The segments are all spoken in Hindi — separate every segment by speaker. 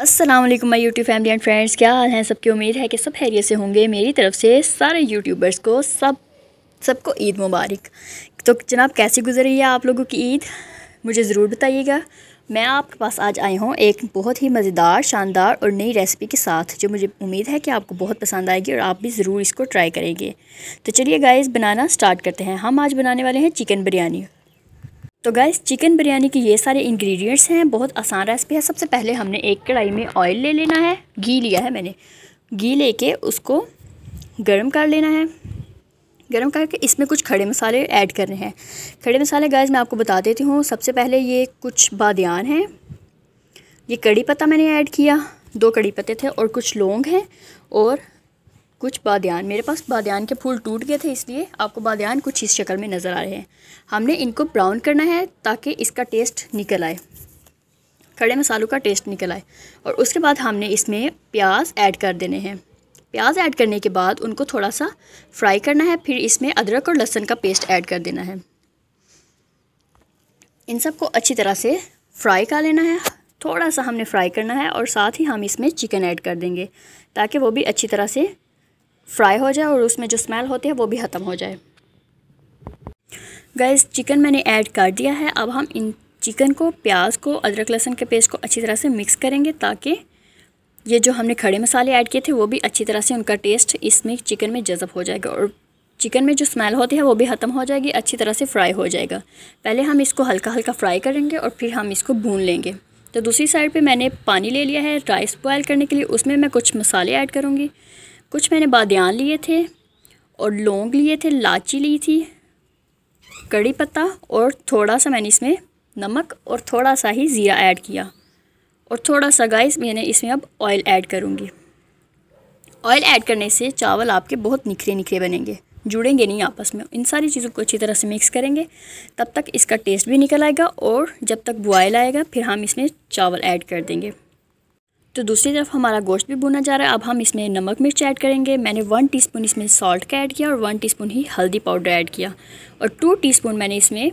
Speaker 1: Aslam my YouTube family and friends क्या हाल हैं सबकी उम्मीद है कि सब खैरियत से होंगे मेरी तरफ से सारे यूट्यूबर्स को सब सबको ईद मुबारक तो जनाब कैसी रही है आप लोगों की ईद मुझे ज़रूर बताइएगा मैं आपके पास आज आई हूँ एक बहुत ही मज़ेदार शानदार और नई रेसिपी के साथ जो मुझे उम्मीद है कि आपको बहुत पसंद आएगी और आप भी ज़रूर इसको ट्राई करेंगे तो चलिए गाइस बनाना स्टार्ट करते हैं हम आज बनाने वाले हैं चिकन बिरयानी तो गैस चिकन बिरयानी के ये सारे इंग्रेडिएंट्स हैं बहुत आसान रेसिपी है सबसे पहले हमने एक कढ़ाई में ऑयल ले लेना है घी लिया है मैंने घी लेके उसको गर्म कर लेना है गर्म करके इसमें कुछ खड़े मसाले ऐड करने हैं खड़े मसाले गैस मैं आपको बता देती हूँ सबसे पहले ये कुछ बादियान हैं ये कड़ी पत्ता मैंने ऐड किया दो कड़ी पत्ते थे और कुछ लौंग हैं और कुछ बादयान मेरे पास बादयान के फूल टूट गए थे इसलिए आपको बादयान कुछ इस शक्ल में नज़र आ रहे हैं हमने इनको ब्राउन करना है ताकि इसका टेस्ट निकल आए खड़े मसालों का टेस्ट निकल आए और उसके बाद हमने इसमें प्याज ऐड कर देने हैं प्याज ऐड करने के बाद उनको थोड़ा सा फ्राई करना है फिर इसमें अदरक और लहसुन का पेस्ट ऐड कर देना है इन सब को अच्छी तरह से फ्राई कर लेना है थोड़ा सा हमने फ्राई करना है और साथ ही हम इसमें चिकन ऐड कर देंगे ताकि वो भी अच्छी तरह से फ्राई हो जाए और उसमें जो स्मेल होती है वो भी ख़त्म हो जाए गैस चिकन मैंने ऐड कर दिया है अब हम इन चिकन को प्याज को अदरक लहसुन के पेस्ट को अच्छी तरह से मिक्स करेंगे ताकि ये जो हमने खड़े मसाले ऐड किए थे वो भी अच्छी तरह से उनका टेस्ट इसमें चिकन में जज़ब हो जाएगा और चिकन में जो स्मेल होती है वो भी ख़त्म हो जाएगी अच्छी तरह से फ्राई हो जाएगा पहले हम इसको हल्का हल्का फ्राई करेंगे और फिर हम इसको भून लेंगे तो दूसरी साइड पे मैंने पानी ले लिया है राइस बॉयल करने के लिए उसमें मैं कुछ मसाले ऐड करूँगी कुछ मैंने बादयान लिए थे और लौंग लिए थे लाची ली थी कड़ी पत्ता और थोड़ा सा मैंने इसमें नमक और थोड़ा सा ही ज़ीरा ऐड किया और थोड़ा सा गाइस मैंने इसमें अब ऑयल ऐड करूँगी ऑयल ऐड करने से चावल आपके बहुत निखरे निखरे बनेंगे जुड़ेंगे नहीं आपस में इन सारी चीज़ों को अच्छी तरह से मिक्स करेंगे तब तक इसका टेस्ट भी निकल आएगा और जब तक बॉयल आएगा फिर हम इसमें चावल ऐड कर देंगे तो दूसरी तरफ हमारा गोश्त भी भुना जा रहा है अब हम इसमें नमक मिर्च ऐड करेंगे मैंने वन टीस्पून इसमें सॉल्ट का ऐड किया और वन टीस्पून ही हल्दी पाउडर ऐड किया और टू टीस्पून मैंने इसमें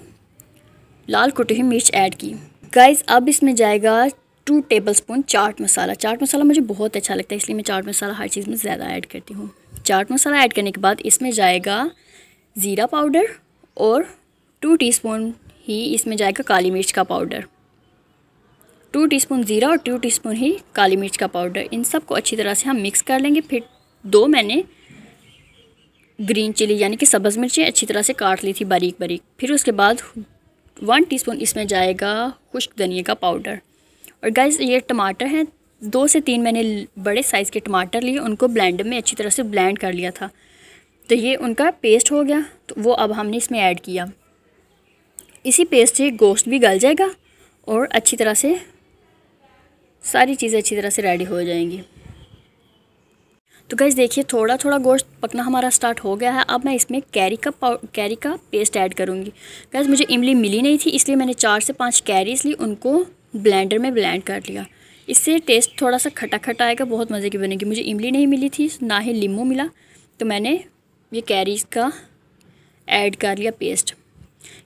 Speaker 1: लाल कुटी मिर्च ऐड की गाइस अब इसमें जाएगा two tablespoon chaat masala chaat masala मुझे बहुत अच्छा लगता है इसलिए मैं चाट मसाला हर चीज़ में ज़्यादा ऐड करती हूँ चाट मसाला ऐड करने के बाद इसमें जाएगा ज़ीरा पाउडर और टू टी ही इसमें जाएगा काली मिर्च का पाउडर टू टीस्पून ज़ीरा और टू टीस्पून ही काली मिर्च का पाउडर इन सब को अच्छी तरह से हम मिक्स कर लेंगे फिर दो मैंने ग्रीन चिली यानी कि सब्ज़ मिर्चें अच्छी तरह से काट ली थी बारीक बारीक फिर उसके बाद वन स्पून इसमें जाएगा खुश्क धनिया का पाउडर और गैस ये टमाटर हैं दो से तीन मैंने बड़े साइज़ के टमाटर लिए उनको ब्लेंडर में अच्छी तरह से ब्लेंड कर लिया था तो ये उनका पेस्ट हो गया तो वो अब हमने इसमें ऐड किया इसी पेस्ट से गोश्त भी गल जाएगा और अच्छी तरह से सारी चीज़ें अच्छी तरह से रेडी हो जाएंगी तो गैस देखिए थोड़ा थोड़ा गोश्त पकना हमारा स्टार्ट हो गया है अब मैं इसमें कैरी का कैरी का पेस्ट ऐड करूँगी गैस मुझे इमली मिली नहीं थी इसलिए मैंने चार से पाँच कैरीज ली उनको ब्लेंडर में ब्लेंड कर लिया इससे टेस्ट थोड़ा सा खटा खटा आएगा बहुत मज़े की बनेगी मुझे इमली नहीं मिली थी ना ही लीमू मिला तो मैंने ये कैरीज का ऐड कर लिया पेस्ट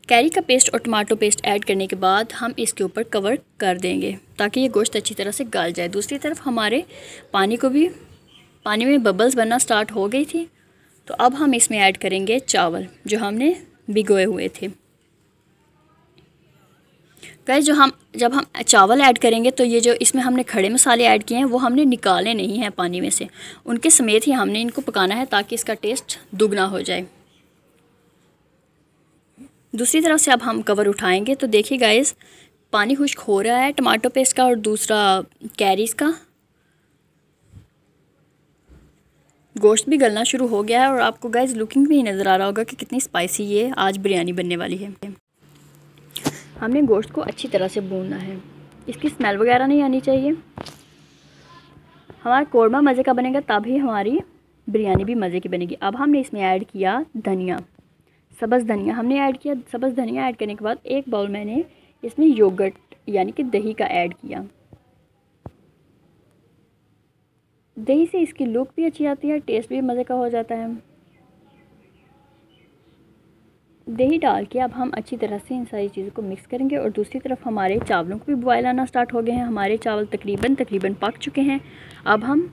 Speaker 1: कैरी का पेस्ट और टमाटो पेस्ट ऐड करने के बाद हम इसके ऊपर कवर कर देंगे ताकि ये गोश्त अच्छी तरह से गल जाए दूसरी तरफ हमारे पानी को भी पानी में बबल्स बनना स्टार्ट हो गई थी तो अब हम इसमें ऐड करेंगे चावल जो हमने भिगोए हुए थे गए जो हम जब हम चावल ऐड करेंगे तो ये जो इसमें हमने खड़े मसाले ऐड किए हैं वो हमने निकाले नहीं हैं पानी में से उनके समेत ही हमने इनको पकाना है ताकि इसका टेस्ट दुगना हो जाए दूसरी तरफ से अब हम कवर उठाएंगे तो देखिए गाइस पानी खुश्क हो रहा है टमाटो पेस्ट का और दूसरा कैरीज का गोश्त भी गलना शुरू हो गया है और आपको गाइस लुकिंग भी नज़र आ रहा होगा कि कितनी स्पाइसी ये आज बिरयानी बनने वाली है हमने गोश्त को अच्छी तरह से भूनना है इसकी स्मेल वगैरह नहीं आनी चाहिए हमारा कौरमा मज़े का बनेगा तभी हमारी बिरयानी भी मज़े की बनेगी अब हमने इसमें ऐड किया धनिया सब्ज़ धनिया हमने ऐड किया सब्ज़ धनिया ऐड करने के बाद एक बाउल मैंने इसमें योगर्ट यानी कि दही का ऐड किया दही से इसकी लुक भी अच्छी आती है टेस्ट भी मज़े का हो जाता है दही डाल के अब हम अच्छी तरह से इन सारी चीज़ों को मिक्स करेंगे और दूसरी तरफ हमारे चावलों को भी बॉयल आना स्टार्ट हो गए हैं हमारे चावल तकरीबन तकरीबन पक चुके हैं अब हम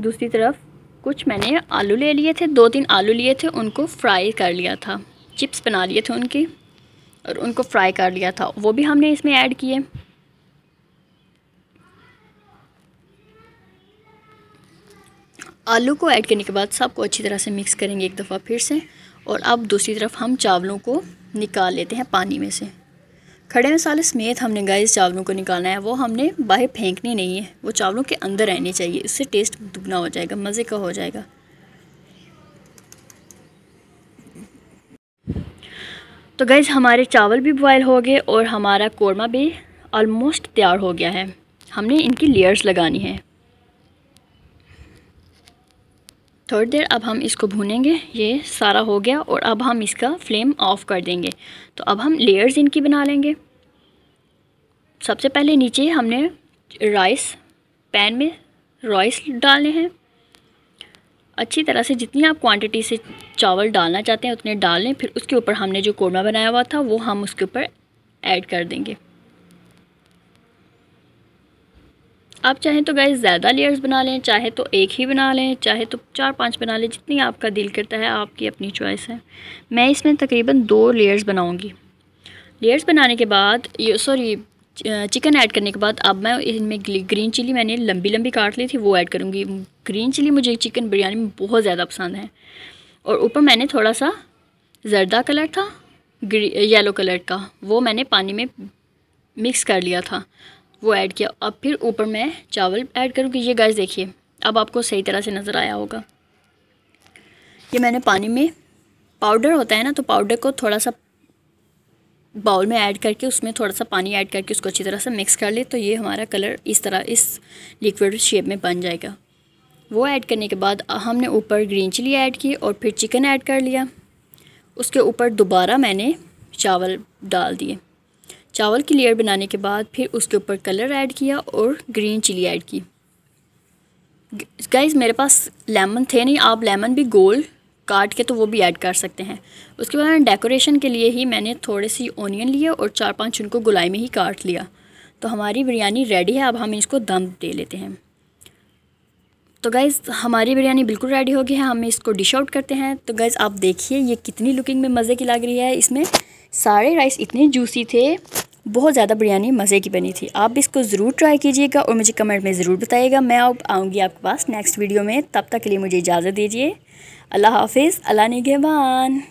Speaker 1: दूसरी तरफ कुछ मैंने आलू ले लिए थे दो तीन आलू लिए थे उनको फ्राई कर लिया था चिप्स बना लिए थे उनकी और उनको फ्राई कर लिया था वो भी हमने इसमें ऐड किए आलू को ऐड करने के बाद सबको अच्छी तरह से मिक्स करेंगे एक दफ़ा फिर से और अब दूसरी तरफ हम चावलों को निकाल लेते हैं पानी में से खड़े मसाले समेत हमने गाइस चावलों को निकालना है वो हमने बाहर फेंकनी नहीं है वो चावलों के अंदर रहने चाहिए इससे टेस्ट दुगना हो जाएगा मज़े का हो जाएगा तो गैज़ हमारे चावल भी बॉयल हो गए और हमारा कोरमा भी ऑलमोस्ट तैयार हो गया है हमने इनकी लेयर्स लगानी है थोड़ी देर अब हम इसको भूनेंगे ये सारा हो गया और अब हम इसका फ्लेम ऑफ़ कर देंगे तो अब हम लेयर्स इनकी बना लेंगे सबसे पहले नीचे हमने राइस पैन में राइस डालने हैं अच्छी तरह से जितनी आप क्वांटिटी से चावल डालना चाहते हैं उतने डाल लें फिर उसके ऊपर हमने जो कोरमा बनाया हुआ था वो हम उसके ऊपर ऐड कर देंगे आप चाहें तो गए ज़्यादा लेयर्स बना लें चाहे तो एक ही बना लें चाहे तो चार पांच बना लें जितनी आपका दिल करता है आपकी अपनी चॉइस है मैं इसमें तकरीबन दो लेयर्स बनाऊंगी लेयर्स बनाने के बाद ये सॉरी चिकन ऐड करने के बाद अब मैं इनमें ग्रीन चिली मैंने लंबी लंबी काट ली थी वो ऐड करूँगी ग्रीन चिली मुझे चिकन बिरयानी में बहुत ज़्यादा पसंद है और ऊपर मैंने थोड़ा सा जर्दा कलर था येलो कलर का वो मैंने पानी में मिक्स कर लिया था वो ऐड किया अब फिर ऊपर मैं चावल ऐड करूँगी ये गैस देखिए अब आपको सही तरह से नज़र आया होगा ये मैंने पानी में पाउडर होता है ना तो पाउडर को थोड़ा सा बाउल में ऐड करके उसमें थोड़ा सा पानी ऐड करके उसको अच्छी तरह से मिक्स कर ले तो ये हमारा कलर इस तरह इस लिक्विड शेप में बन जाएगा वो ऐड करने के बाद हमने ऊपर ग्रीन चिली ऐड की और फिर चिकन ऐड कर लिया उसके ऊपर दोबारा मैंने चावल डाल दिए चावल की लेयर बनाने के बाद फिर उसके ऊपर कलर ऐड किया और ग्रीन चिली ऐड की गाइज़ मेरे पास लेमन थे नहीं आप लेमन भी गोल्ड काट के तो वो भी ऐड कर सकते हैं उसके बाद डेकोरेशन के लिए ही मैंने थोड़े सी ओनियन लिए और चार पांच उनको गुलाई में ही काट लिया तो हमारी बिरयानी रेडी है अब हम इसको दम दे लेते हैं तो गैज़ हमारी बिरयानी बिल्कुल रेडी हो गई है हम इसको डिश आउट करते हैं तो गैज़ आप देखिए ये कितनी लुकिंग में मज़े की लग रही है इसमें सारे राइस इतने जूसी थे बहुत ज़्यादा बिरयानी मज़े की बनी थी आप इसको ज़रूर ट्राई कीजिएगा और मुझे कमेंट में ज़रूर बताइएगा मैं अब आऊँगी आपके पास नेक्स्ट वीडियो में तब तक के लिए मुझे इजाज़त दीजिए अल्लाह हाफिज़ अल्लाह निगहबान